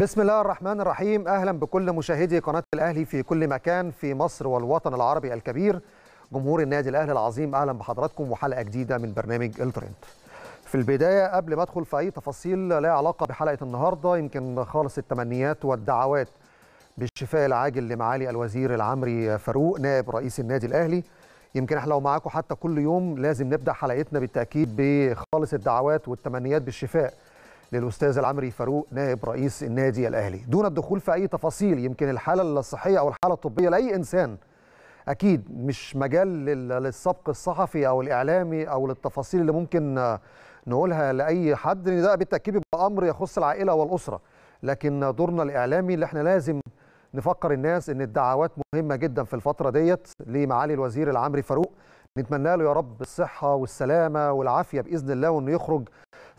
بسم الله الرحمن الرحيم اهلا بكل مشاهدي قناه الاهلي في كل مكان في مصر والوطن العربي الكبير جمهور النادي الاهلي العظيم اهلا بحضراتكم وحلقه جديده من برنامج الترند في البدايه قبل ما ادخل في اي تفاصيل لا علاقه بحلقه النهارده يمكن خالص التمنيات والدعوات بالشفاء العاجل لمعالي الوزير العمري فاروق نائب رئيس النادي الاهلي يمكن احنا لو معاكم حتى كل يوم لازم نبدا حلقتنا بالتاكيد بخالص الدعوات والتمنيات بالشفاء للاستاذ العمري فاروق نائب رئيس النادي الاهلي دون الدخول في اي تفاصيل يمكن الحاله الصحيه او الحاله الطبيه لاي انسان اكيد مش مجال للسبق الصحفي او الاعلامي او للتفاصيل اللي ممكن نقولها لاي حد ده بالتاكيد بيبقى امر يخص العائله والاسره لكن دورنا الاعلامي اللي احنا لازم نفكر الناس ان الدعوات مهمه جدا في الفتره ديت لمعالي الوزير العمري فاروق نتمنى له يا رب الصحه والسلامه والعافيه باذن الله وانه يخرج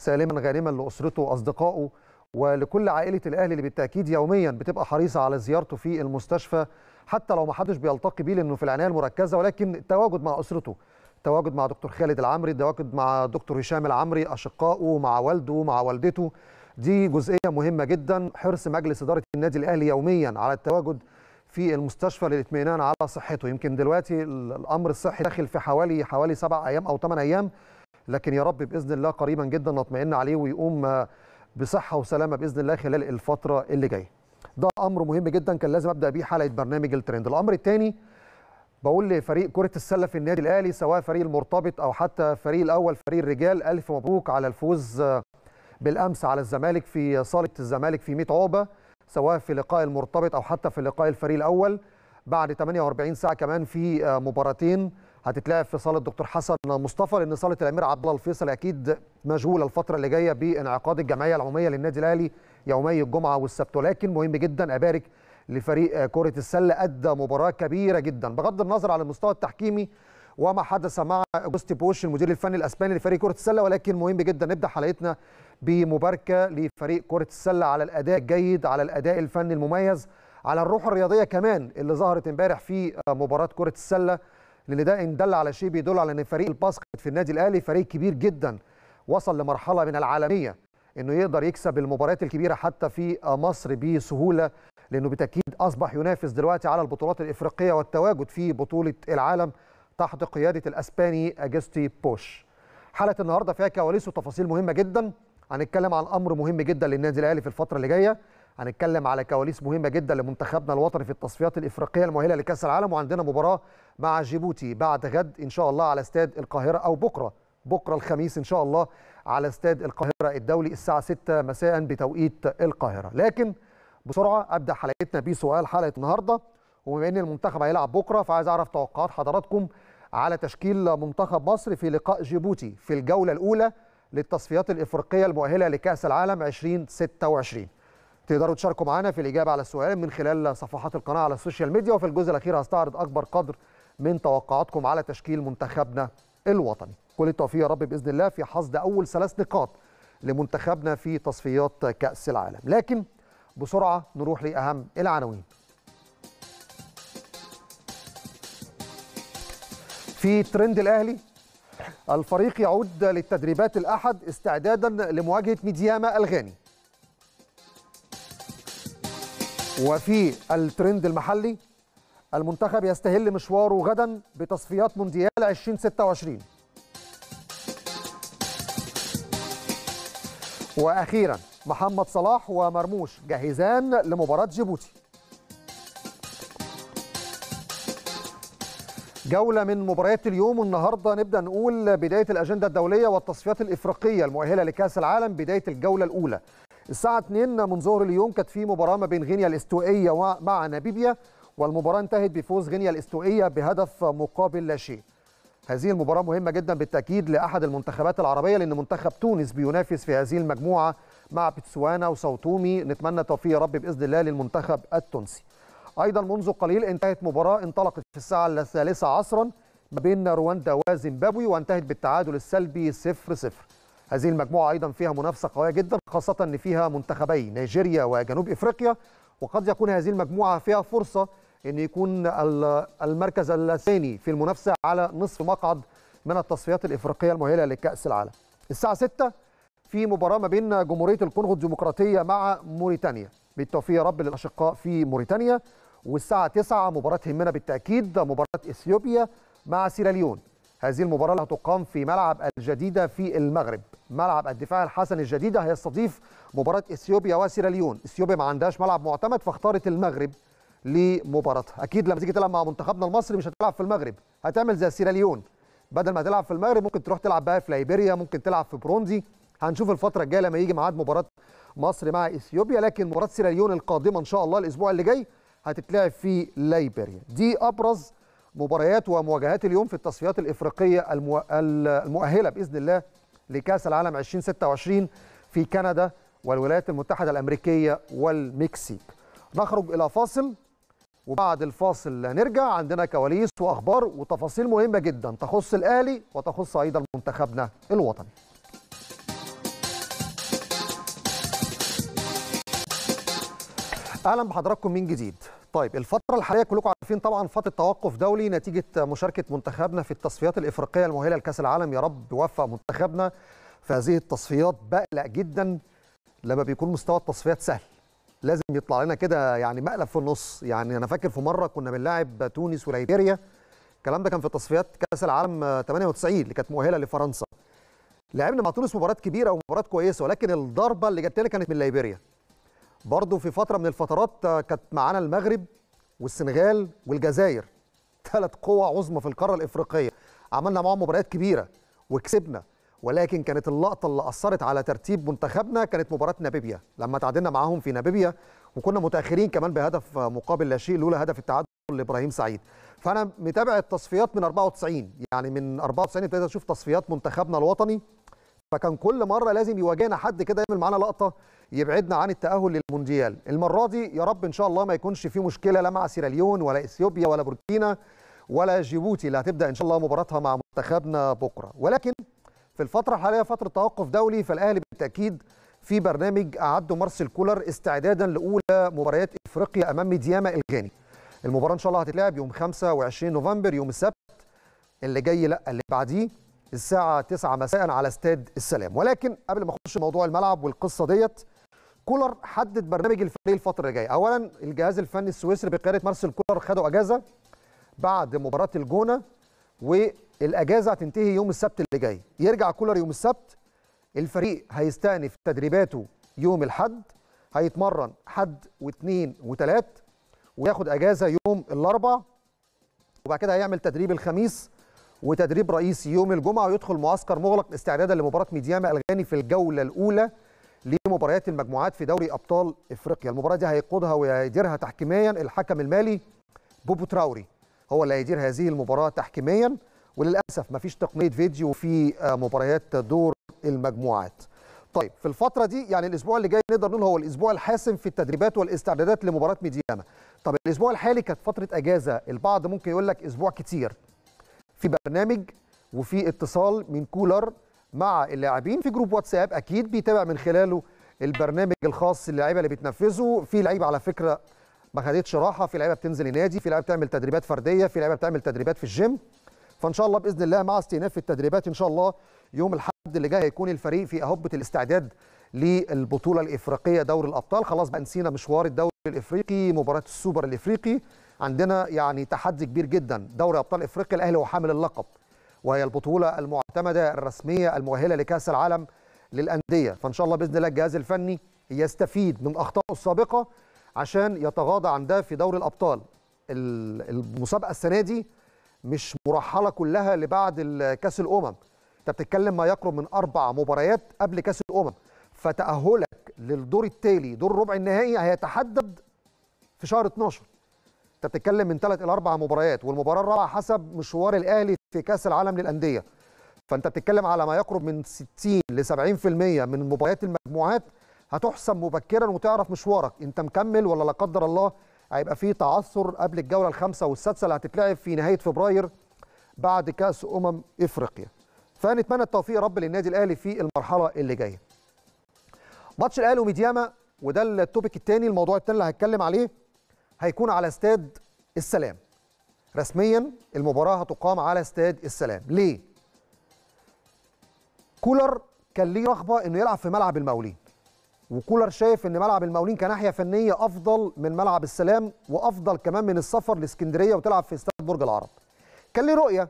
سالما غانما لاسرته واصدقائه ولكل عائله الاهلي اللي بالتاكيد يوميا بتبقى حريصه على زيارته في المستشفى حتى لو ما حدش بيلتقي بيه لانه في العنايه المركزه ولكن التواجد مع اسرته التواجد مع دكتور خالد العمري التواجد مع دكتور هشام العمري اشقائه مع والده مع والدته دي جزئيه مهمه جدا حرص مجلس اداره النادي الاهلي يوميا على التواجد في المستشفى للاطمئنان على صحته يمكن دلوقتي الامر الصحي داخل في حوالي حوالي سبع ايام او ثمان ايام لكن يا رب باذن الله قريبا جدا نطمئن عليه ويقوم آه، بصحه وسلامه باذن الله خلال الفتره اللي جايه. ده امر مهم جدا كان لازم ابدا بيه حلقه برنامج الترند. الامر الثاني بقول لفريق كرة السلة في النادي الأهلي سواء فريق المرتبط أو حتى فريق الأول فريق الرجال ألف مبروك على الفوز آه، بالأمس على الزمالك في صالة الزمالك في 100 عقبة سواء في لقاء المرتبط أو حتى في لقاء الفريق الأول بعد 48 ساعة كمان في آه، مباراتين هتتلعب في صاله دكتور حسن مصطفى لان صاله الامير عبد الله الفيصل اكيد مشغوله الفتره اللي جايه بانعقاد الجمعيه العموميه للنادي الاهلي يومي الجمعه والسبت ولكن مهم جدا ابارك لفريق كره السله ادى مباراه كبيره جدا بغض النظر عن المستوى التحكيمي وما حدث مع جوستي بوش المدير الفني الاسباني لفريق كره السله ولكن مهم جدا نبدا حلقتنا بمباركه لفريق كره السله على الاداء الجيد على الاداء الفني المميز على الروح الرياضيه كمان اللي ظهرت امبارح في مباراه كره السله لان ده ان دل على شيء بيدل على ان فريق الباسكت في النادي الاهلي فريق كبير جدا وصل لمرحله من العالميه انه يقدر يكسب المباريات الكبيره حتى في مصر بسهوله لانه بالتاكيد اصبح ينافس دلوقتي على البطولات الافريقيه والتواجد في بطوله العالم تحت قياده الاسباني اجستي بوش. حلقه النهارده فيها كواليس وتفاصيل مهمه جدا هنتكلم عن امر مهم جدا للنادي الاهلي في الفتره اللي جايه هنتكلم على كواليس مهمه جدا لمنتخبنا الوطني في التصفيات الافريقيه المؤهله لكاس العالم وعندنا مباراه مع جيبوتي بعد غد ان شاء الله على استاد القاهره او بكره بكره الخميس ان شاء الله على استاد القاهره الدولي الساعه 6 مساء بتوقيت القاهره لكن بسرعه ابدا حلقتنا بسؤال حلقه النهارده وبما ان المنتخب هيلعب بكره فعايز اعرف توقعات حضراتكم على تشكيل منتخب مصر في لقاء جيبوتي في الجوله الاولى للتصفيات الافريقيه المؤهله لكاس العالم 2026 تقدروا تشاركوا معنا في الاجابه على السؤال من خلال صفحات القناه على السوشيال ميديا وفي الجزء الاخير هستعرض اكبر قدر من توقعاتكم على تشكيل منتخبنا الوطني كل التوفيق يا رب باذن الله في حصد اول ثلاث نقاط لمنتخبنا في تصفيات كاس العالم لكن بسرعه نروح لاهم العناوين في ترند الاهلي الفريق يعود للتدريبات الاحد استعدادا لمواجهه ميدياما الغاني وفي الترند المحلي المنتخب يستهل مشواره غدا بتصفيات مونديال 2026 واخيرا محمد صلاح ومرموش جاهزان لمباراه جيبوتي جولة من مباريات اليوم والنهارده نبدأ نقول بداية الأجندة الدولية والتصفيات الإفريقية المؤهلة لكأس العالم بداية الجولة الأولى. الساعة 2 من ظهر اليوم كانت في مباراة ما بين غينيا الاستوائية مع نابيبيا والمباراة انتهت بفوز غينيا الاستوائية بهدف مقابل لا شيء هذه المباراة مهمة جدا بالتأكيد لأحد المنتخبات العربية لأن منتخب تونس بينافس في هذه المجموعة مع بتسوانا وصوتومي نتمنى التوفيق يا رب بإذن الله للمنتخب التونسي أيضا منذ قليل انتهت مباراة انطلقت في الساعة الثالثة عصرا ما بين رواندا وزيمبابوي وانتهت بالتعادل السلبي 0 0 هذه المجموعة أيضا فيها منافسة قوية جدا خاصة أن فيها منتخبي نيجيريا وجنوب إفريقيا وقد يكون هذه المجموعة فيها فرصة ان يكون المركز الثاني في المنافسه على نصف مقعد من التصفيات الافريقيه المؤهله لكاس العالم. الساعه 6 في مباراه ما بين جمهوريه الكونغو الديمقراطيه مع موريتانيا بالتوفيق يا رب للاشقاء في موريتانيا والساعه 9 مباراه همنا بالتاكيد مباراه اثيوبيا مع سيراليون هذه المباراة اللي هتقام في ملعب الجديدة في المغرب ملعب الدفاع الحسن الجديدة هيستضيف مباراة إثيوبيا وسيراليون إثيوبيا ما عندهاش ملعب معتمد فاختارت المغرب لمباراتها اكيد لما تيجي تلعب مع منتخبنا المصري مش هتلعب في المغرب هتعمل زي سيراليون بدل ما تلعب في المغرب ممكن تروح تلعب بقى في ليبيريا ممكن تلعب في بروندي هنشوف الفتره الجايه لما يجي ميعاد مباراه مصر مع اثيوبيا لكن مباراه سيراليون القادمه ان شاء الله الاسبوع اللي جاي هتتلعب في ليبيريا دي ابرز مباريات ومواجهات اليوم في التصفيات الافريقيه المو... المؤهله باذن الله لكاس العالم 2026 في كندا والولايات المتحده الامريكيه والمكسيك نخرج الى فاصل وبعد الفاصل هنرجع عندنا كواليس واخبار وتفاصيل مهمه جدا تخص الاهلي وتخص ايضا منتخبنا الوطني اهلا بحضراتكم من جديد طيب الفتره الحاليه كلكم عارفين طبعا فتره توقف دولي نتيجه مشاركه منتخبنا في التصفيات الافريقيه المؤهله لكاس العالم يا رب يوفق منتخبنا في هذه التصفيات بقلق جدا لما بيكون مستوى التصفيات سهل لازم يطلع لنا كده يعني مقلب في النص يعني انا فاكر في مره كنا بنلاعب تونس وليبيريا الكلام ده كان في تصفيات كاس العالم 98 اللي كانت مؤهله لفرنسا لعبنا مع تونس مباراه كبيره ومباراه كويسه ولكن الضربه اللي جت لنا كانت من ليبيريا برضه في فتره من الفترات كانت معانا المغرب والسنغال والجزائر ثلاث قوى عظمى في القاره الافريقيه عملنا معاهم مباريات كبيره وكسبنا ولكن كانت اللقطه اللي اثرت على ترتيب منتخبنا كانت مباراه نابيبيا لما تعادلنا معاهم في نابيبيا وكنا متاخرين كمان بهدف مقابل لا شيء لولا هدف التعادل لابراهيم سعيد فانا متابع التصفيات من 94 يعني من 94 ابتديت اشوف تصفيات منتخبنا الوطني فكان كل مره لازم يواجهنا حد كده يعمل معانا لقطه يبعدنا عن التاهل للمونديال المره دي يا رب ان شاء الله ما يكونش في مشكله لا مع سيراليون ولا اثيوبيا ولا بوركينا ولا جيبوتي اللي هتبدا ان شاء الله مباراتها مع منتخبنا بكره ولكن في الفتره الحاليه فتره توقف دولي فالاهلي بالتاكيد في برنامج اعده مارسيل كولر استعدادا لاولى مباريات افريقيا امام دياما الجاني. المباراه ان شاء الله هتتلعب يوم 25 نوفمبر يوم السبت اللي جاي لا اللي بعديه الساعه 9 مساء على استاد السلام ولكن قبل ما اخش موضوع الملعب والقصه ديت كولر حدد برنامج الفريق الفتره الجايه اولا الجهاز الفني السويسري بقياده مارسيل كولر خدوا اجازه بعد مباراه الجونه والاجازه هتنتهي يوم السبت اللي جاي يرجع كولر يوم السبت الفريق هيستأنف تدريباته يوم الحد هيتمرن حد واثنين وثلاث وياخد اجازه يوم الاربعاء وبعد كده هيعمل تدريب الخميس وتدريب رئيسي يوم الجمعه ويدخل معسكر مغلق استعدادا لمباراه ميدياما الغاني في الجوله الاولى لمباريات المجموعات في دوري ابطال افريقيا المباراه دي هيقودها ويديرها تحكيميا الحكم المالي بوبو تراوري هو اللي هيدير هذه المباراه تحكيميا وللاسف ما فيش تقنيه فيديو في آه، مباريات دور المجموعات طيب في الفتره دي يعني الاسبوع اللي جاي نقدر نقول هو الاسبوع الحاسم في التدريبات والاستعدادات لمباراه ميدياما طب الاسبوع الحالي كانت فتره اجازه البعض ممكن يقول لك اسبوع كتير في برنامج وفي اتصال من كولر مع اللاعبين في جروب واتساب اكيد بيتابع من خلاله البرنامج الخاص اللاعيبه اللي بتنفذه في لعيبه على فكره ما خدتش راحه في لعيبه بتنزل النادي في لعيبه بتعمل تدريبات فرديه في لعيبه بتعمل تدريبات في الجيم فان شاء الله باذن الله مع استئناف التدريبات ان شاء الله يوم الاحد اللي جاي هيكون الفريق في اهبه الاستعداد للبطوله الافريقيه دوري الابطال خلاص بقى نسينا مشوار الدوري الافريقي مباراه السوبر الافريقي عندنا يعني تحدي كبير جدا دوري ابطال افريقيا الاهلي هو حامل اللقب وهي البطوله المعتمده الرسميه المؤهله لكاس العالم للانديه فان شاء الله باذن الله الجهاز الفني يستفيد من اخطائه السابقه عشان يتغاضى عن ده في دوري الابطال المسابقه السنه دي مش مرحله كلها لبعد كاس الامم انت بتتكلم ما يقرب من اربع مباريات قبل كاس الامم فتاهلك للدور التالي دور ربع النهائي هيتحدد في شهر 12 انت بتتكلم من ثلاث الى اربع مباريات والمباراه الرابعه حسب مشوار الاهلي في كاس العالم للانديه فانت بتتكلم على ما يقرب من 60 ل 70% من مباريات المجموعات هتحسم مبكرا وتعرف مشوارك انت مكمل ولا لا قدر الله هيبقى في تعثر قبل الجوله الخامسه والسادسه اللي هتتلعب في نهايه فبراير بعد كاس امم افريقيا فنتمنى التوفيق رب للنادي الاهلي في المرحله اللي جايه ماتش الاهلي وميدياما وده التوبيك الثاني الموضوع الثاني اللي هتكلم عليه هيكون على استاد السلام رسميا المباراه هتقام على استاد السلام ليه كولر كان ليه رغبه انه يلعب في ملعب المقاولين وكولر شايف ان ملعب المقاولين كناحيه فنيه افضل من ملعب السلام وافضل كمان من السفر لاسكندريه وتلعب في استاد برج العرب. كان ليه رؤيه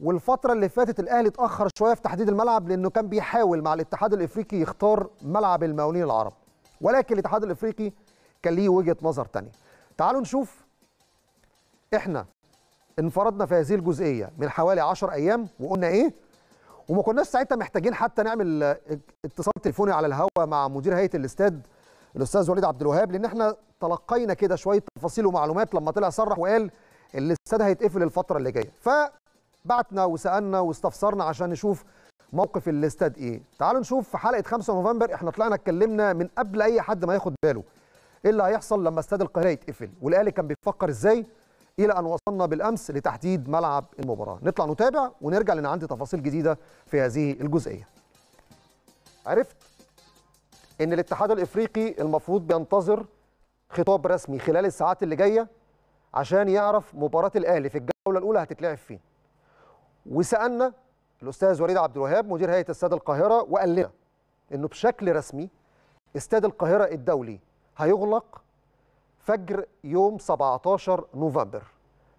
والفتره اللي فاتت الاهلي اتاخر شويه في تحديد الملعب لانه كان بيحاول مع الاتحاد الافريقي يختار ملعب المقاولين العرب ولكن الاتحاد الافريقي كان ليه وجهه نظر ثانيه. تعالوا نشوف احنا انفردنا في هذه الجزئيه من حوالي 10 ايام وقلنا ايه؟ وما كناش ساعتها محتاجين حتى نعمل اتصال تليفوني على الهواء مع مدير هيئه الاستاد الاستاذ وليد عبد الوهاب لان احنا تلقينا كده شويه تفاصيل ومعلومات لما طلع صرح وقال الاستاد هيتقفل الفتره اللي جايه فبعتنا وسالنا واستفسرنا عشان نشوف موقف الاستاد ايه تعالوا نشوف في حلقه 5 نوفمبر احنا طلعنا اتكلمنا من قبل اي حد ما ياخد باله ايه اللي هيحصل لما استاد القاهره يتقفل والاهلي كان بيفكر ازاي الى ان وصلنا بالامس لتحديد ملعب المباراه نطلع نتابع ونرجع لان عندي تفاصيل جديده في هذه الجزئيه عرفت ان الاتحاد الافريقي المفروض بينتظر خطاب رسمي خلال الساعات اللي جايه عشان يعرف مباراه الاهلي في الجوله الاولى هتتلعب فين وسالنا الاستاذ وليد عبد الوهاب مدير هيئه استاد القاهره وقال لنا انه بشكل رسمي استاد القاهره الدولي هيغلق فجر يوم 17 نوفمبر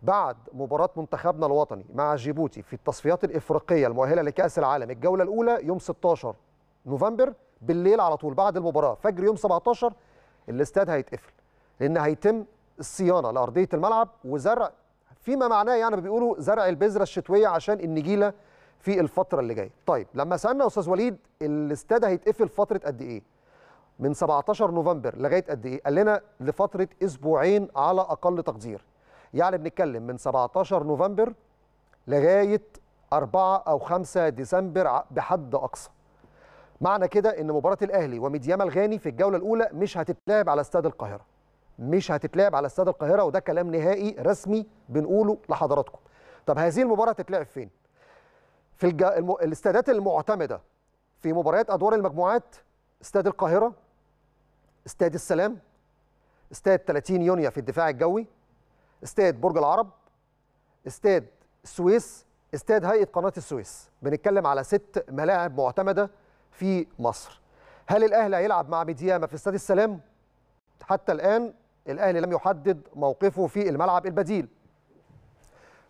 بعد مباراة منتخبنا الوطني مع جيبوتي في التصفيات الإفريقية المؤهلة لكأس العالم الجولة الأولى يوم 16 نوفمبر بالليل على طول بعد المباراة فجر يوم 17 الاستاد هيتقفل لأن هيتم الصيانة لأرضية الملعب وزرع فيما معناه يعني بيقولوا زرع البذرة الشتوية عشان النجيلة في الفترة اللي جاية طيب لما سألنا أستاذ وليد الاستاد هيتقفل فترة قد إيه من 17 نوفمبر لغايه قد ايه؟ قال لنا لفتره اسبوعين على اقل تقدير. يعني بنتكلم من 17 نوفمبر لغايه 4 او 5 ديسمبر بحد اقصى. معنى كده ان مباراه الاهلي وميدياما الغاني في الجوله الاولى مش هتتلعب على استاد القاهره. مش هتتلعب على استاد القاهره وده كلام نهائي رسمي بنقوله لحضراتكم. طب هذه المباراه هتتلعب فين؟ في الج... الم... الاستادات المعتمده في مباريات ادوار المجموعات استاد القاهرة استاد السلام استاد 30 يونيو في الدفاع الجوي استاد برج العرب استاد السويس استاد هيئة قناة السويس بنتكلم على ست ملاعب معتمدة في مصر هل الأهلي هيلعب مع ميدياما في استاد السلام؟ حتى الآن الأهلي لم يحدد موقفه في الملعب البديل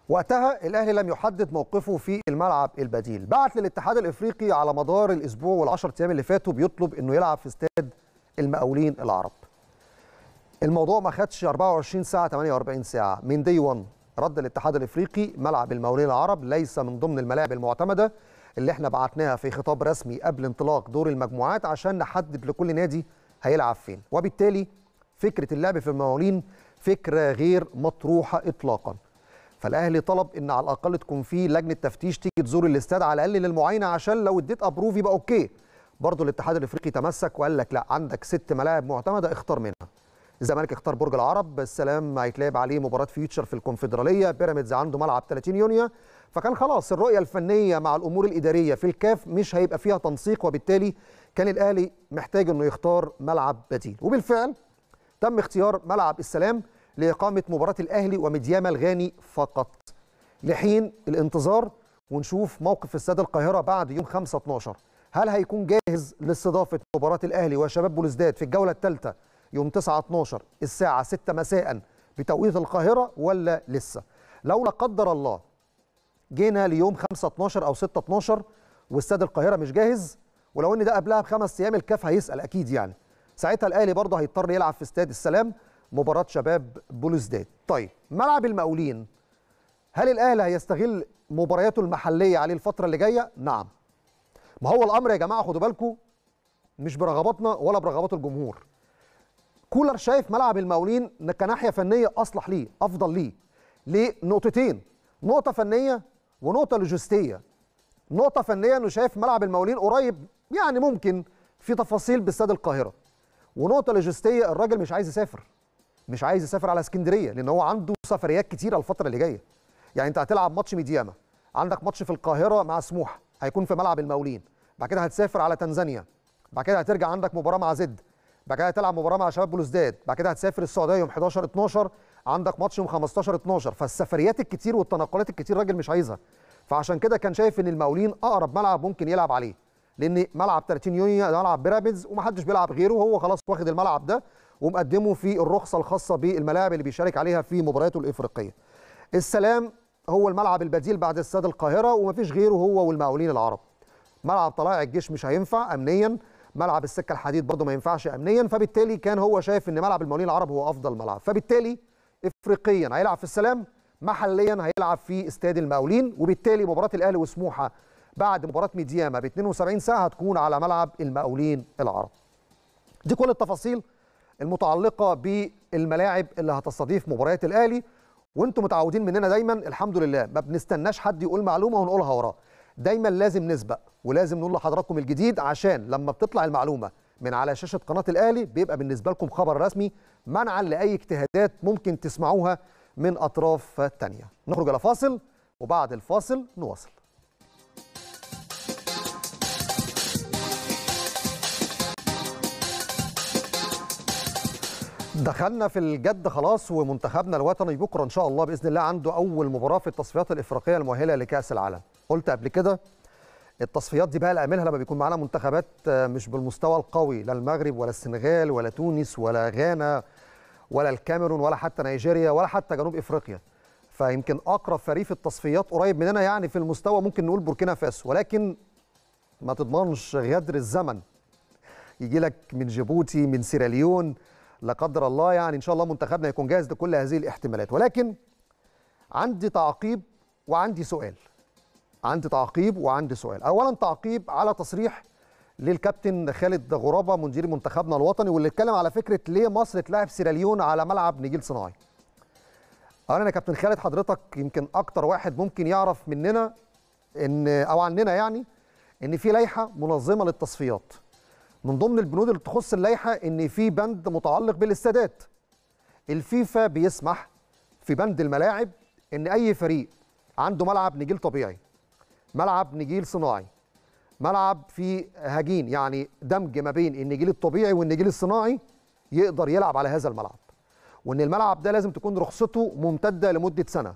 وقتها الاهلي لم يحدد موقفه في الملعب البديل بعت للاتحاد الافريقي على مدار الاسبوع والعشر ايام اللي فاتوا بيطلب انه يلعب في استاد المقاولين العرب الموضوع ما خدش 24 ساعه 48 ساعه من دي 1 رد الاتحاد الافريقي ملعب المقاولين العرب ليس من ضمن الملاعب المعتمده اللي احنا بعتناها في خطاب رسمي قبل انطلاق دور المجموعات عشان نحدد لكل نادي هيلعب فين وبالتالي فكره اللعب في المقاولين فكره غير مطروحه اطلاقا فالاهلي طلب ان على الاقل تكون في لجنه تفتيش تيجي تزور الاستاد على الاقل للمعاينه عشان لو اديت ابروف يبقى اوكي برضه الاتحاد الافريقي تمسك وقال لك لا عندك ست ملاعب معتمده اختار منها الزمالك اختار برج العرب السلام هيتلعب عليه مباراه فيوتشر في الكونفدراليه بيراميدز عنده ملعب 30 يونيو فكان خلاص الرؤيه الفنيه مع الامور الاداريه في الكاف مش هيبقى فيها تنسيق وبالتالي كان الاهلي محتاج انه يختار ملعب بديل وبالفعل تم اختيار ملعب السلام لإقامة مباراة الأهلي ومديام الغاني فقط لحين الانتظار ونشوف موقف استاد القاهرة بعد يوم 5 12 هل هيكون جاهز لاستضافة مباراة الأهلي وشباب بلوزداد في الجولة الثالثة يوم 9 12 الساعة 6 مساء بتوقيت القاهرة ولا لسه لو لا قدر الله جينا ليوم 5 12 أو 6 12 واستاد القاهرة مش جاهز ولو ان ده قبلها بخمس ايام الكاف هيسال اكيد يعني ساعتها الاهلي برضه هيضطر يلعب في استاد السلام مباراه شباب بولوزداد طيب ملعب المقاولين هل الاهلي هيستغل مبارياته المحليه عليه الفتره اللي جايه نعم ما هو الامر يا جماعه خدوا بالكم مش برغباتنا ولا برغبات الجمهور كولر شايف ملعب المقاولين كناحيه فنيه اصلح ليه افضل ليه ليه نقطتين نقطه فنيه ونقطه لوجستيه نقطه فنيه انه شايف ملعب المقاولين قريب يعني ممكن في تفاصيل باستاد القاهره ونقطه لوجستيه الراجل مش عايز يسافر مش عايز يسافر على اسكندريه لان هو عنده سفريات كتيره الفتره اللي جايه يعني انت هتلعب ماتش ميدياما عندك ماتش في القاهره مع سموحه هيكون في ملعب المولين بعد كده هتسافر على تنزانيا بعد كده هترجع عندك مباراه مع زد بعد كده هتلعب مباراه مع شباب بلوزداد بعد كده هتسافر السعوديه يوم 11 12 عندك ماتش يوم 15 12 فالسفريات الكتير والتنقلات الكتير راجل مش عايزها فعشان كده كان شايف ان المولين اقرب ملعب ممكن يلعب عليه لان ملعب 30 يونيو ده ملعب بيراميدز ومحدش بيلعب غيره هو خلاص واخد الملعب ده ومقدمه في الرخصه الخاصه بالملاعب اللي بيشارك عليها في مبارياته الافريقيه. السلام هو الملعب البديل بعد استاد القاهره ومفيش غيره هو والمقاولين العرب. ملعب طلائع الجيش مش هينفع امنيا، ملعب السكه الحديد برضه ما ينفعش امنيا، فبالتالي كان هو شايف ان ملعب المقاولين العرب هو افضل ملعب، فبالتالي افريقيا هيلعب في السلام، محليا هيلعب في استاد المقاولين، وبالتالي مباراه الاهلي وسموحه بعد مباراة ميدياما ب 72 ساعة هتكون على ملعب المقاولين العرب دي كل التفاصيل المتعلقة بالملاعب اللي هتستضيف مباريات الأهلي وانتم متعودين مننا دايما الحمد لله ما بنستناش حد يقول معلومة ونقولها وراه دايما لازم نسبق ولازم نقول لحضراتكم الجديد عشان لما بتطلع المعلومة من على شاشة قناة الأهلي بيبقى بالنسبة لكم خبر رسمي منعا لأي اجتهادات ممكن تسمعوها من أطراف تانية نخرج إلى فاصل وبعد الفاصل نواصل دخلنا في الجد خلاص ومنتخبنا الوطني بكره ان شاء الله باذن الله عنده اول مباراه في التصفيات الافريقيه المؤهله لكاس العالم قلت قبل كده التصفيات دي بقى اللي لما بيكون معانا منتخبات مش بالمستوى القوي لا المغرب ولا السنغال ولا تونس ولا غانا ولا الكاميرون ولا حتى نيجيريا ولا حتى جنوب افريقيا فيمكن اقرب فريق في التصفيات قريب مننا يعني في المستوى ممكن نقول بوركينا فاسو ولكن ما تضمنش غدر الزمن يجي لك من جيبوتي من سيراليون لا قدر الله يعني ان شاء الله منتخبنا يكون جاهز لكل هذه الاحتمالات ولكن عندي تعقيب وعندي سؤال عندي تعقيب وعندي سؤال اولا تعقيب على تصريح للكابتن خالد غرابه مدير منتخبنا الوطني واللي اتكلم على فكره ليه مصر تلاعب سيراليون على ملعب نجيل صناعي اولا يا كابتن خالد حضرتك يمكن اكتر واحد ممكن يعرف مننا ان او عننا يعني ان في لائحه منظمه للتصفيات من ضمن البنود اللي تخص اللائحه ان في بند متعلق بالاستادات الفيفا بيسمح في بند الملاعب ان اي فريق عنده ملعب نجيل طبيعي ملعب نجيل صناعي ملعب فيه هجين يعني دمج ما بين النجيل الطبيعي والنجيل الصناعي يقدر يلعب على هذا الملعب وان الملعب ده لازم تكون رخصته ممتده لمده سنه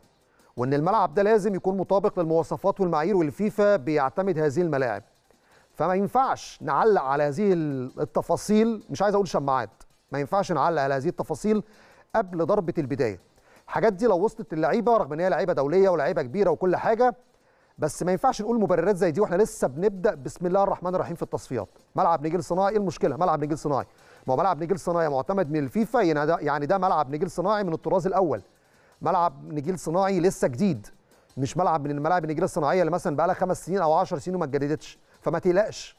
وان الملعب ده لازم يكون مطابق للمواصفات والمعايير والفيفا بيعتمد هذه الملاعب فما ينفعش نعلق على هذه التفاصيل مش عايز اقول شماعات ما ينفعش نعلق على هذه التفاصيل قبل ضربه البدايه الحاجات دي لو وصلت للعيبه رغم ان هي لعيبه دوليه ولاعيبه كبيره وكل حاجه بس ما ينفعش نقول مبررات زي دي واحنا لسه بنبدا بسم الله الرحمن الرحيم في التصفيات ملعب نجيل صناعي ايه المشكله ملعب نجيل صناعي ما هو ملعب نجيل صناعي معتمد من الفيفا يعني ده يعني ملعب نجيل صناعي من الطراز الاول ملعب نجيل صناعي لسه جديد مش ملعب من الملاعب النجيله الصناعيه اللي مثلا بقى لها خمس سنين او 10 سنين وما اتجددتش فما تقلقش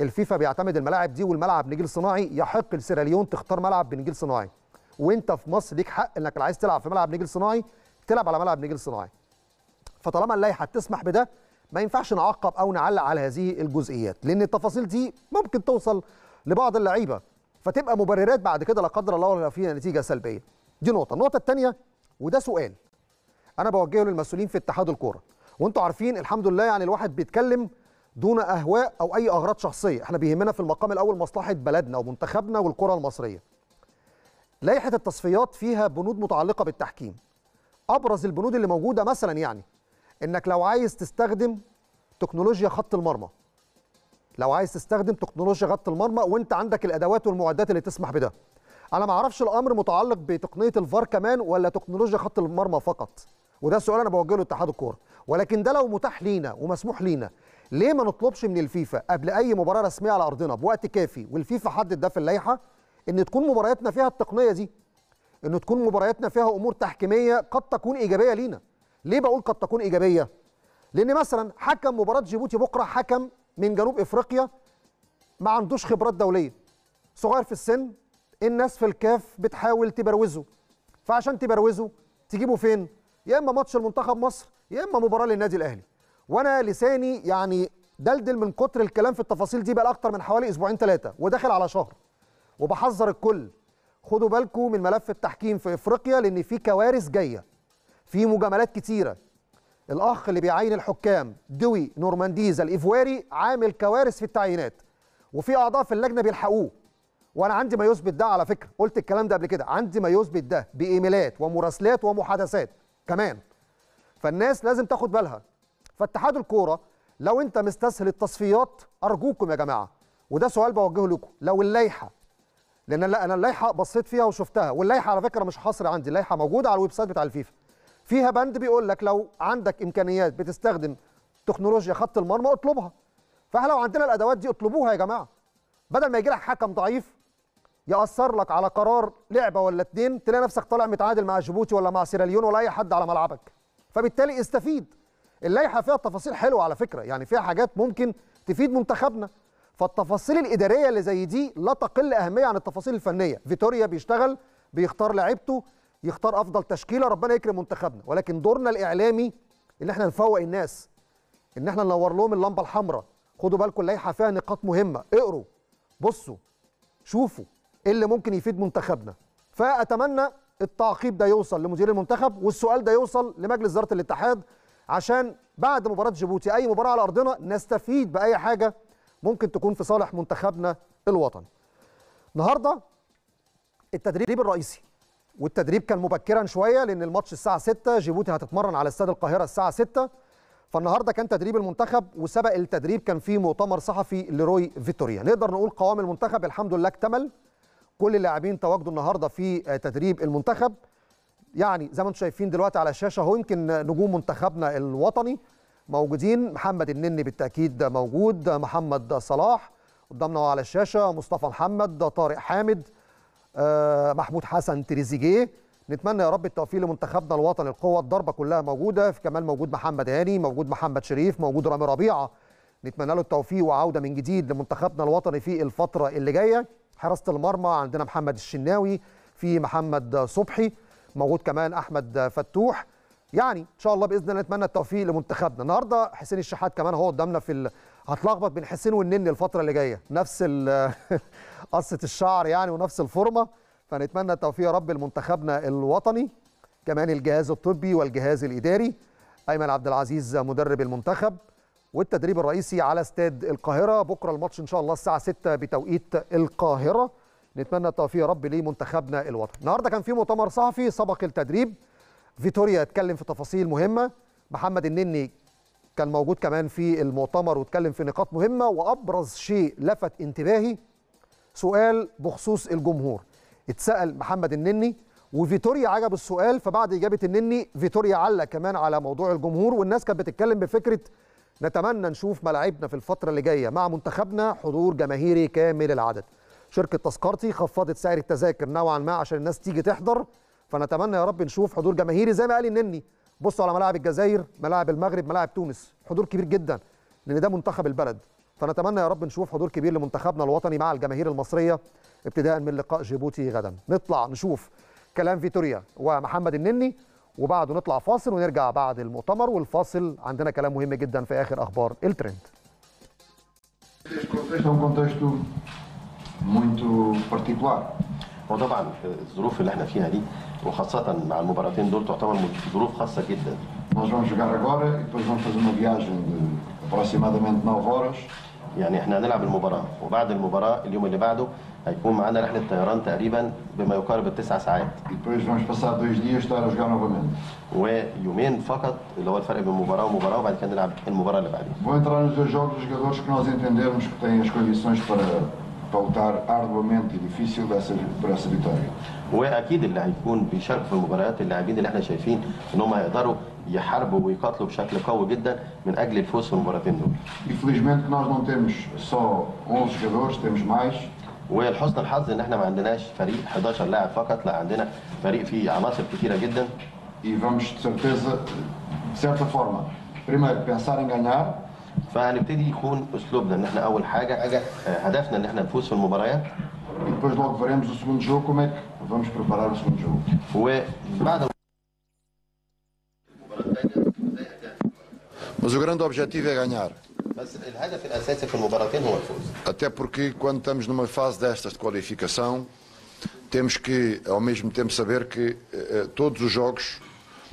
الفيفا بيعتمد الملاعب دي والملعب نجيل صناعي يحق لسيراليون تختار ملعب بنجيل صناعي وانت في مصر ليك حق انك عايز تلعب في ملعب نجيل صناعي تلعب على ملعب نجيل صناعي فطالما اللائحه تسمح بده ما ينفعش نعقب او نعلق على هذه الجزئيات لان التفاصيل دي ممكن توصل لبعض اللعيبه فتبقى مبررات بعد كده لا قدر الله لو فيها نتيجه سلبيه دي نقطه النقطه الثانيه وده سؤال انا بوجهه للمسؤولين في اتحاد الكوره وانتم عارفين الحمد لله يعني الواحد بيتكلم دون اهواء او اي اغراض شخصيه احنا بيهمنا في المقام الاول مصلحه بلدنا ومنتخبنا والكره المصريه لائحه التصفيات فيها بنود متعلقه بالتحكيم ابرز البنود اللي موجوده مثلا يعني انك لو عايز تستخدم تكنولوجيا خط المرمى لو عايز تستخدم تكنولوجيا خط المرمى وانت عندك الادوات والمعدات اللي تسمح بده انا ما اعرفش الامر متعلق بتقنيه الفار كمان ولا تكنولوجيا خط المرمى فقط وده سؤال انا بوجهه لاتحاد الكوره ولكن ده لو متاح لينا ومسموح لينا ليه ما نطلبش من الفيفا قبل اي مباراه رسميه على ارضنا بوقت كافي والفيفا حدد ده في اللائحه ان تكون مبارياتنا فيها التقنيه دي ان تكون مبارياتنا فيها امور تحكيميه قد تكون ايجابيه لينا ليه بقول قد تكون ايجابيه لان مثلا حكم مباراه جيبوتي بكره حكم من جنوب افريقيا ما عندوش خبرات دوليه صغير في السن الناس في الكاف بتحاول تبروزه فعشان تبروزه تجيبه فين يا اما ماتش المنتخب مصر يا اما مباراه للنادي الاهلي وانا لساني يعني دلدل من كتر الكلام في التفاصيل دي بقى اكتر من حوالي اسبوعين ثلاثه وداخل على شهر وبحذر الكل خدوا بالكم من ملف التحكيم في افريقيا لان في كوارث جايه في مجاملات كتيره الاخ اللي بيعين الحكام دوي نورمانديز الايفواري عامل كوارث في التعيينات وفي اعضاء في اللجنه بيلحقوه وانا عندي ما يثبت ده على فكره قلت الكلام ده قبل كده عندي ما يثبت ده بايميلات ومراسلات ومحادثات كمان فالناس لازم تاخد بالها فاتحاد الكوره لو انت مستسهل التصفيات ارجوكم يا جماعه وده سؤال بوجهه لكم لو اللائحه لان انا اللائحه بصيت فيها وشفتها واللائحه على فكره مش حصر عندي اللائحه موجوده على الويب سايت بتاع الفيفا فيها بند بيقول لك لو عندك امكانيات بتستخدم تكنولوجيا خط المرمى اطلبها فاحنا لو عندنا الادوات دي اطلبوها يا جماعه بدل ما يجي لك حكم ضعيف ياثر لك على قرار لعبه ولا اتنين تلاقي نفسك طالع متعادل مع جيبوتي ولا مع سيراليون ولا اي حد على ملعبك فبالتالي استفيد اللائحه فيها تفاصيل حلوه على فكره يعني فيها حاجات ممكن تفيد منتخبنا فالتفاصيل الاداريه اللي زي دي لا تقل اهميه عن التفاصيل الفنيه فيتوريا بيشتغل بيختار لعيبته يختار افضل تشكيله ربنا يكرم منتخبنا ولكن دورنا الاعلامي ان احنا نفوق الناس ان احنا ننور لهم اللمبه الحمراء خدوا بالكم اللائحه فيها نقاط مهمه اقروا بصوا شوفوا ايه اللي ممكن يفيد منتخبنا فاتمنى التعقيب ده يوصل لمدير المنتخب والسؤال ده يوصل لمجلس اداره الاتحاد عشان بعد مباراه جيبوتي اي مباراه على ارضنا نستفيد باي حاجه ممكن تكون في صالح منتخبنا الوطني. النهارده التدريب الرئيسي والتدريب كان مبكرا شويه لان الماتش الساعه 6 جيبوتي هتتمرن على استاد القاهره الساعه 6 فالنهارده كان تدريب المنتخب وسبق التدريب كان فيه مؤتمر صحفي لروي فيتوريا نقدر نقول قوام المنتخب الحمد لله اكتمل كل اللاعبين تواجدوا النهارده في تدريب المنتخب يعني زي ما انتم شايفين دلوقتي على الشاشه اهو يمكن نجوم منتخبنا الوطني موجودين محمد النني بالتاكيد موجود محمد صلاح قدامنا على الشاشه مصطفى محمد طارق حامد آه، محمود حسن تريزيجيه نتمنى يا رب التوفيق لمنتخبنا الوطني القوه الضربه كلها موجوده في كمان موجود محمد هاني موجود محمد شريف موجود رامي ربيعه نتمنى له التوفيق وعوده من جديد لمنتخبنا الوطني في الفتره اللي جايه حراسه المرمى عندنا محمد الشناوي في محمد صبحي موجود كمان احمد فتوح يعني ان شاء الله باذن الله نتمنى التوفيق لمنتخبنا النهارده حسين الشحات كمان هو قدامنا في ال... هتلخبط بين حسين والنني الفتره اللي جايه نفس قصه الشعر يعني ونفس الفورمه فنتمنى التوفيق يا رب لمنتخبنا الوطني كمان الجهاز الطبي والجهاز الاداري ايمن عبد العزيز مدرب المنتخب والتدريب الرئيسي على استاد القاهره بكره الماتش ان شاء الله الساعه 6 بتوقيت القاهره نتمنى التوفيق يا رب لمنتخبنا الوطني النهارده كان في مؤتمر صحفي سبق التدريب فيتوريا اتكلم في تفاصيل مهمه محمد النني كان موجود كمان في المؤتمر واتكلم في نقاط مهمه وابرز شيء لفت انتباهي سؤال بخصوص الجمهور اتسال محمد النني وفيتوريا عجب السؤال فبعد اجابه النني فيتوريا علق كمان على موضوع الجمهور والناس كانت بتتكلم بفكره نتمنى نشوف ملاعبنا في الفتره اللي جايه مع منتخبنا حضور جماهيري كامل العدد شركه تذكرتي خفضت سعر التذاكر نوعا ما عشان الناس تيجي تحضر فنتمنى يا رب نشوف حضور جماهيري زي ما قال النني بصوا على ملاعب الجزائر ملاعب المغرب ملاعب تونس حضور كبير جدا لان ده منتخب البلد فنتمنى يا رب نشوف حضور كبير لمنتخبنا الوطني مع الجماهير المصريه ابتداء من لقاء جيبوتي غدا نطلع نشوف كلام فيتوريا ومحمد النني وبعده نطلع فاصل ونرجع بعد المؤتمر والفاصل عندنا كلام مهم جدا في اخر اخبار الترند muito particular وطبعا الظروف اللي احنا فيها دي وخاصة مع المباراتين دول تعتبر ظروف خاصة جدا. Nós vamos jogar agora e depois vamos fazer uma viagem de aproximadamente 9 horas. يعني احنا هنلعب المباراة وبعد المباراة اليوم اللي بعده هيكون معانا رحلة طيران تقريبا بما يقارب التسع ساعات. ويومين فقط اللي هو الفرق بين مباراة ومباراة وبعد كده نلعب المباراة اللي بعدها. pautar arduamente difícil dessa, por essa vitória. واكيد اللي هيكون بيشارك في مباريات اللاعبين اللي احنا شايفين ان هم هيقدروا يحاربوا ويقاتلوا بشكل قوي جدا من اجل الفوز في المباراتين دول. Infelizmente nós não temos só 11 jogadores, temos mais. ولحسن الحظ ان احنا ما عندناش فريق 11 لاعب فقط لا عندنا فريق فيه عناصر كثيره جدا. E vamos de certeza, de certa forma, primeiro pensar em ganhar فهنبتدي يكون اسلوبنا ان احنا اول حاجه هدفنا ان احنا نفوز في المباريات depois logo veremos o segundo jogo, como é que vamos preparar o segundo jogo. Mas o grande objetivo é ganhar. Até porque quando estamos numa fase destas de qualificação, temos que ao mesmo tempo saber que eh, eh todos os jogos,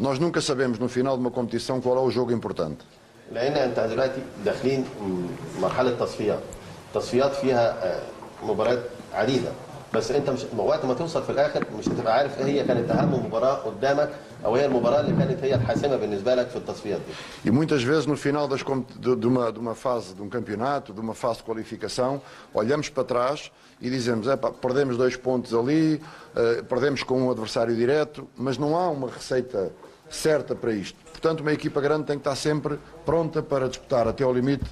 nós nunca sabemos no final de uma competição qual é o jogo importante. لان انت دلوقتي داخلين مرحله تصفيات تصفيات فيها مباريات عديده بس انت مش وقت ما توصل في الاخر مش هتبقى عارف ايه هي كانت اهم مباراه قدامك ou é a المباراه اللي كانت هي الحاسمه بالنسبه لك في التصفيات دي. E muitas vezes no final das de, de uma de uma fase de um campeonato, de uma fase de qualificação, olhamos para trás e dizemos, é pá, perdemos dois pontos ali, uh, perdemos com um adversário direto, mas não há uma receita certa para isto. Portanto, uma equipa grande tem que estar sempre pronta para disputar até ao limite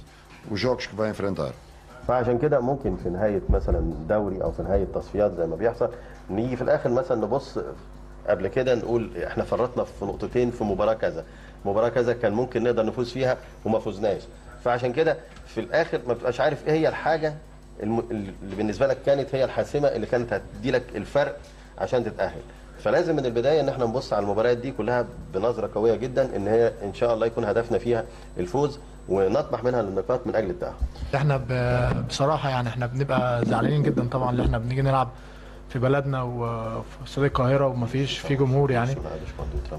os jogos que vai enfrentar. فعشان كده ممكن في نهايه مثلا دوري او في نهايه تصفيات زي ما بيحصل نيجي في الاخر مثلا نبص قبل كده نقول احنا فرطنا في نقطتين في مباراه كذا مباراه كذا كان ممكن نقدر نفوز فيها وما فزناش فعشان كده في الاخر ما بتبقاش عارف ايه هي الحاجه اللي بالنسبه لك كانت هي الحاسمه اللي كانت هتدي لك الفرق عشان تتاهل فلازم من البدايه ان احنا نبص على المباريات دي كلها بنظره قويه جدا ان هي ان شاء الله يكون هدفنا فيها الفوز ونطمح منها للنقاط من اجل التاهل. احنا بصراحه يعني احنا بنبقى زعلانين جدا طبعا ان احنا بنيجي نلعب في بلدنا وفي استاد القاهره ومفيش في جمهور يعني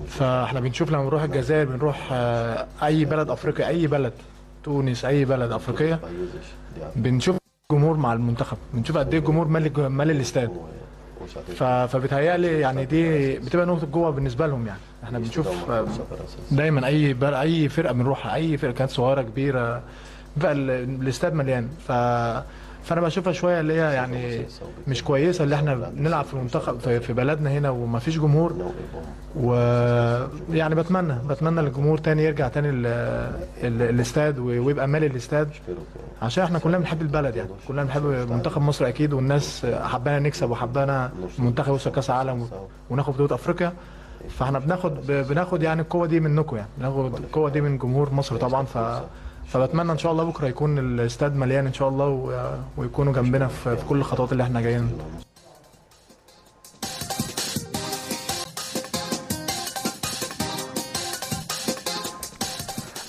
فاحنا بنشوف لما بنروح الجزائر بنروح آه، اي بلد افريقيا اي بلد تونس اي بلد افريقيه طيب، بنشوف جمهور مع المنتخب بنشوف قد ايه الجمهور مال مال الاستاد فبتهيألي يعني دي بتبقى نقطه قوه بالنسبه لهم يعني احنا بنشوف آه، دايما اي اي فرقه بنروحها اي فرقه كانت صغيره كبيره بقى الاستاد مليان ف فانا بشوفها شويه اللي هي يعني مش كويسه اللي احنا بنلعب في منتخب في بلدنا هنا وما فيش جمهور ويعني بتمنى بتمنى الجمهور تاني يرجع تاني الاستاد ويبقى مالي الاستاد عشان احنا كلنا بنحب البلد يعني كلنا بنحب منتخب مصر اكيد والناس حبانا نكسب وحبانا المنتخب يوصل كاس عالم وناخد بطوله افريقيا فاحنا بناخد بناخد يعني القوه دي منكم يعني بناخد القوه دي من جمهور مصر طبعا ف فبتمنى ان شاء الله بكره يكون الاستاد مليان ان شاء الله ويكونوا جنبنا في... كل الخطوات اللي احنا جايين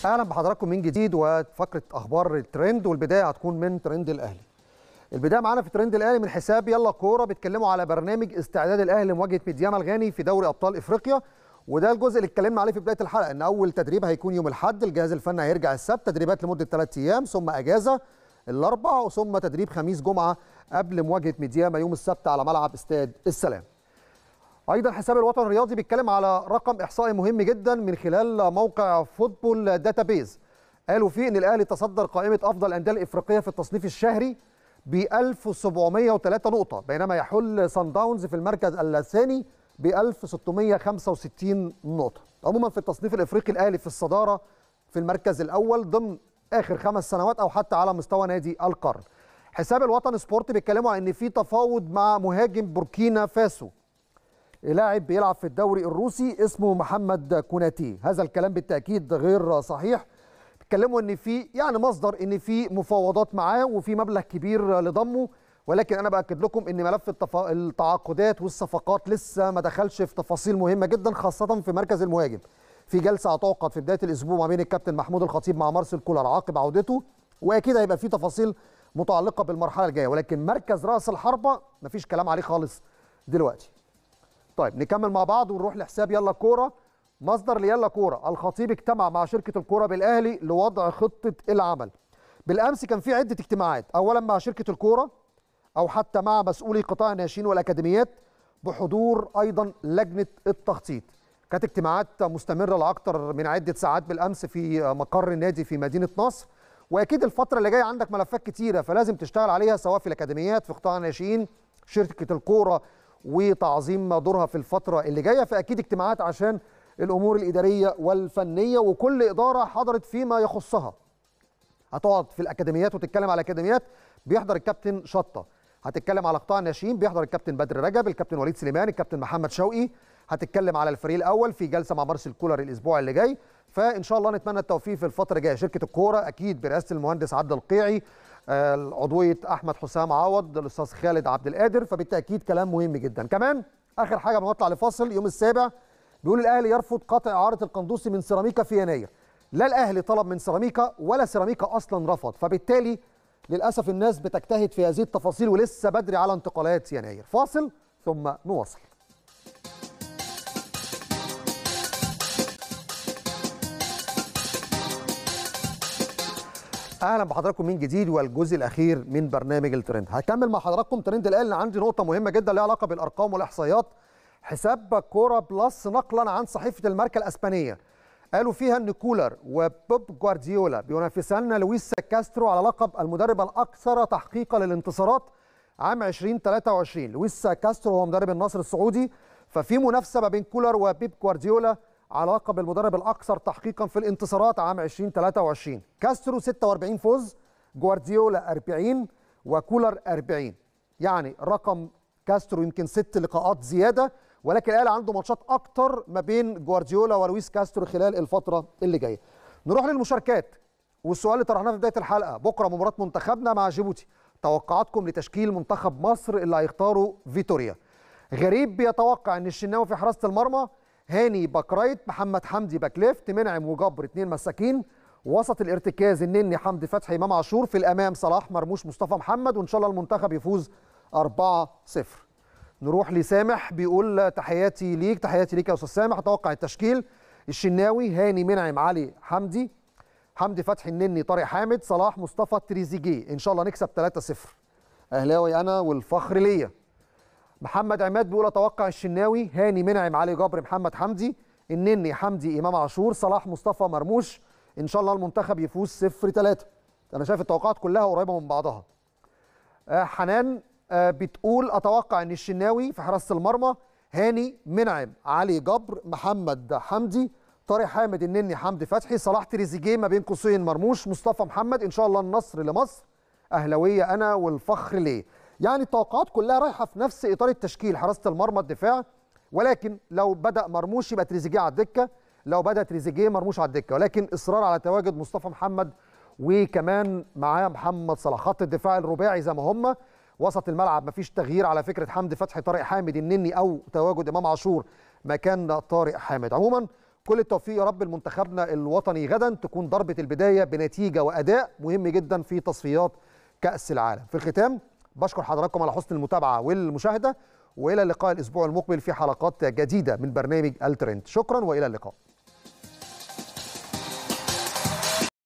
اهلا بحضراتكم من جديد وفقره اخبار الترند والبدايه هتكون من ترند الاهلي البدايه معانا في ترند الاهلي من حساب يلا كوره بيتكلموا على برنامج استعداد الاهلي لمواجهه ميدياما الغاني في دوري ابطال افريقيا وده الجزء اللي اتكلمنا عليه في بدايه الحلقه ان اول تدريب هيكون يوم الاحد الجهاز الفني هيرجع السبت تدريبات لمده ثلاث ايام ثم اجازه الاربع ثم تدريب خميس جمعه قبل مواجهه ميدياما يوم السبت على ملعب استاد السلام ايضا حساب الوطن الرياضي بيتكلم على رقم احصائي مهم جدا من خلال موقع فوتبول داتابيز قالوا فيه ان الاهلي تصدر قائمه افضل الانديه الافريقيه في التصنيف الشهري ب 1703 نقطه بينما يحل سان داونز في المركز الثاني ب 1665 نقطة عموما في التصنيف الإفريقي الأهلي في الصدارة في المركز الأول ضمن آخر خمس سنوات أو حتى على مستوى نادي القرن حساب الوطن سبورت بيتكلموا عن ان في تفاوض مع مهاجم بوركينا فاسو لاعب بيلعب في الدوري الروسي اسمه محمد كوناتي هذا الكلام بالتاكيد غير صحيح بيتكلموا ان في يعني مصدر ان في مفاوضات معاه وفي مبلغ كبير لضمه ولكن انا باكد لكم ان ملف التعاقدات والصفقات لسه ما دخلش في تفاصيل مهمه جدا خاصه في مركز المهاجم في جلسه هتعقد في بدايه الاسبوع ما بين الكابتن محمود الخطيب مع مارسيل كولر عقب عودته واكيد هيبقى في تفاصيل متعلقه بالمرحله الجايه ولكن مركز راس الحربه مفيش كلام عليه خالص دلوقتي طيب نكمل مع بعض ونروح لحساب يلا كوره مصدر ليلا كوره الخطيب اجتمع مع شركه الكوره بالاهلي لوضع خطه العمل بالامس كان في عده اجتماعات اولا مع شركه الكوره أو حتى مع مسؤولي قطاع الناشئين والأكاديميات بحضور أيضا لجنة التخطيط كانت اجتماعات مستمرة لأكثر من عدة ساعات بالأمس في مقر النادي في مدينة نصر وأكيد الفترة اللي جاية عندك ملفات كتيرة فلازم تشتغل عليها سواء في الأكاديميات في قطاع الناشئين شركة الكورة وتعظيم دورها في الفترة اللي جاية فأكيد اجتماعات عشان الأمور الإدارية والفنية وكل إدارة حضرت فيما يخصها هتقعد في الأكاديميات وتتكلم على الأكاديميات بيحضر الكابتن شطة هتتكلم على قطاع الناشئين بيحضر الكابتن بدر رجب الكابتن وليد سليمان الكابتن محمد شوقي هتتكلم على الفريق الاول في جلسه مع مارسيل كولر الاسبوع اللي جاي فان شاء الله نتمنى التوفيق في الفتره الجايه شركه الكوره اكيد برئاسه المهندس عبد القيعي آه، عضويه احمد حسام عوض الاستاذ خالد عبد القادر فبالتاكيد كلام مهم جدا كمان اخر حاجه بنطلع لفاصل يوم السابع بيقول الاهلي يرفض قطع اعاره القندوسي من سيراميكا في يناير لا الاهلي طلب من سيراميكا ولا سيراميكا اصلا رفض فبالتالي للأسف الناس بتجتهد في هذه التفاصيل ولسه بدري على انتقالات يناير فاصل ثم نواصل اهلا بحضراتكم من جديد والجزء الاخير من برنامج الترند هكمل مع حضراتكم ترند الان عندي نقطه مهمه جدا ليها علاقه بالارقام والاحصائيات حساب كوره بلس نقلا عن صحيفه الماركه الاسبانيه قالوا فيها ان كولر وبوب جوارديولا بينافسان لويس كاسترو على لقب المدرب الاكثر تحقيقا للانتصارات عام 2023 لويس كاسترو هو مدرب النصر السعودي ففي منافسه ما بين كولر وبيب جوارديولا على لقب المدرب الاكثر تحقيقا في الانتصارات عام 2023 كاسترو 46 فوز جوارديولا 40 وكولر 40 يعني رقم كاسترو يمكن ست لقاءات زياده ولكن الاهلي عنده ماتشات اكتر ما بين جوارديولا ورويس كاسترو خلال الفتره اللي جايه نروح للمشاركات والسؤال اللي طرحناه في بدايه الحلقه بكره مباراه منتخبنا مع جيبوتي توقعاتكم لتشكيل منتخب مصر اللي هيختاروا فيتوريا غريب بيتوقع ان الشناوي في حراسه المرمى هاني باك رايت محمد حمدي باك ليفت منعم وجبر اثنين مساكين وسط الارتكاز النني حمدي فتحي امام عاشور في الامام صلاح مرموش مصطفى محمد وان شاء الله المنتخب يفوز 4-0 نروح لسامح بيقول تحياتي ليك تحياتي ليك يا استاذ سامح اتوقع التشكيل الشناوي هاني منعم علي حمدي حمدي فتحي النني طارق حامد صلاح مصطفى تريزيجيه ان شاء الله نكسب 3-0 اهلاوي انا والفخر ليا محمد عماد بيقول اتوقع الشناوي هاني منعم علي جبر محمد حمدي النني حمدي امام عاشور صلاح مصطفى مرموش ان شاء الله المنتخب يفوز 0 3 انا شايف التوقعات كلها قريبه من بعضها آه، حنان آه، بتقول اتوقع ان الشناوي في حراسه المرمى هاني منعم علي جبر محمد حمدي طارق حامد النني حمدي فتحي صلاح تريزيجيه ما بين قوسين مرموش مصطفى محمد ان شاء الله النصر لمصر اهلاويه انا والفخر ليه يعني التوقعات كلها رايحه في نفس اطار التشكيل حراسه المرمى الدفاع ولكن لو بدا مرموش يبقى تريزيجيه على الدكه لو بدا تريزيجيه مرموش على الدكه ولكن اصرار على تواجد مصطفى محمد وكمان معاه محمد صلاح خط الدفاع الرباعي زي ما هم وسط الملعب مفيش تغيير على فكره حمدي فتحي طارق حامد النني او تواجد امام عاشور مكان طارق حامد عموما كل التوفيق يا رب لمنتخبنا الوطني غدا تكون ضربه البدايه بنتيجه واداء مهم جدا في تصفيات كاس العالم في الختام بشكر حضراتكم على حسن المتابعه والمشاهده والى اللقاء الاسبوع المقبل في حلقات جديده من برنامج الترند شكرا والى اللقاء